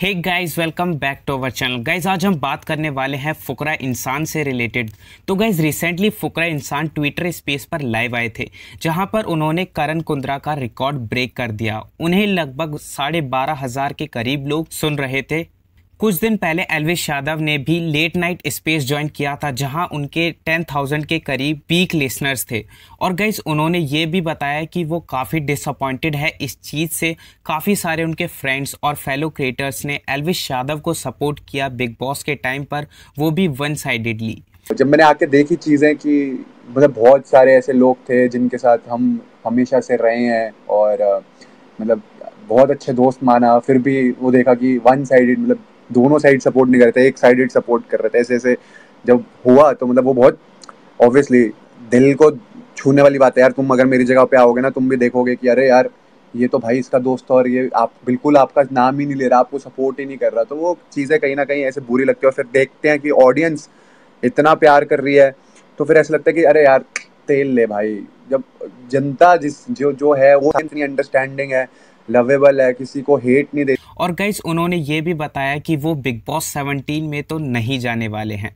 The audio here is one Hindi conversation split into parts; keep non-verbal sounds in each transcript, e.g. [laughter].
Hey guys welcome back to our channel guys आज हम बात करने वाले हैं फुकरा इंसान से रिलेटेड तो गाइस रिसेंटली फुकरा इंसान ट्विटर स्पेस पर लाइव आए थे जहां पर उन्होंने करण कुंद्रा का रिकॉर्ड ब्रेक कर दिया उन्हें लगभग साढ़े बारह हज़ार के करीब लोग सुन रहे थे कुछ दिन पहले एलविश यादव ने भी लेट नाइट स्पेस ज्वाइन किया था जहां उनके 10,000 के करीब पीक लिसनर्स थे और गैस उन्होंने ये भी बताया कि वो काफ़ी डिसअपॉइंटेड है इस चीज़ से काफ़ी सारे उनके फ्रेंड्स और फेलो क्रिएटर्स ने एलविश यादव को सपोर्ट किया बिग बॉस के टाइम पर वो भी वन साइडेडली जब मैंने आके देखी चीज़ें कि मतलब बहुत सारे ऐसे लोग थे जिनके साथ हम हमेशा से रहे हैं और मतलब बहुत अच्छे दोस्त माना फिर भी वो देखा कि वन साइडेड मतलब दोनों साइड सपोर्ट नहीं कर रहे थे एक साइड सपोर्ट कर रहे थे ऐसे ऐसे जब हुआ तो मतलब वो बहुत ऑब्वियसली दिल को छूने वाली बात है यार तुम अगर मेरी जगह पे आओगे ना तुम भी देखोगे कि अरे यार ये तो भाई इसका दोस्त और ये आप बिल्कुल आपका नाम ही नहीं ले रहा आपको सपोर्ट ही नहीं कर रहा तो वो चीज़ें कहीं ना कहीं ऐसे बुरी लगती है और फिर देखते हैं कि ऑडियंस इतना प्यार कर रही है तो फिर ऐसा लगता है कि अरे यार तेल ले भाई जब जनता जिस जो जो है वो इतनी अंडरस्टैंडिंग है लवेबल है किसी को हेट नहीं देती और गाइज उन्होंने ये भी बताया कि वो बिग बॉस सेवनटीन में तो नहीं जाने वाले हैं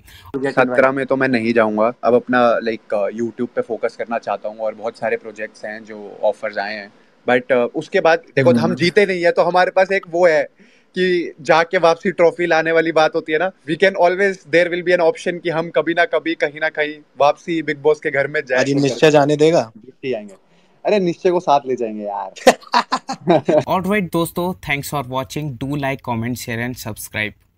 सत्रह में तो मैं नहीं जाऊंगा अब अपना लाइक यूट्यूब uh, पे फोकस करना चाहता हूँ और बहुत सारे प्रोजेक्ट्स हैं जो ऑफर्स आए हैं बट uh, उसके बाद देखो हम्म। हम जीते नहीं है तो हमारे पास एक वो है कि जाके वापसी ट्रॉफी लाने वाली बात होती है ना we can always there will be an option कि हम कभी ना कभी कहीं ना कहीं वापसी बिग बॉस के घर में जाएंगे निश्चय जाने देगा जाएंगे अरे निश्चय को साथ ले जाएंगे यार राइट [laughs] दोस्तों thanks for watching do like comment share and subscribe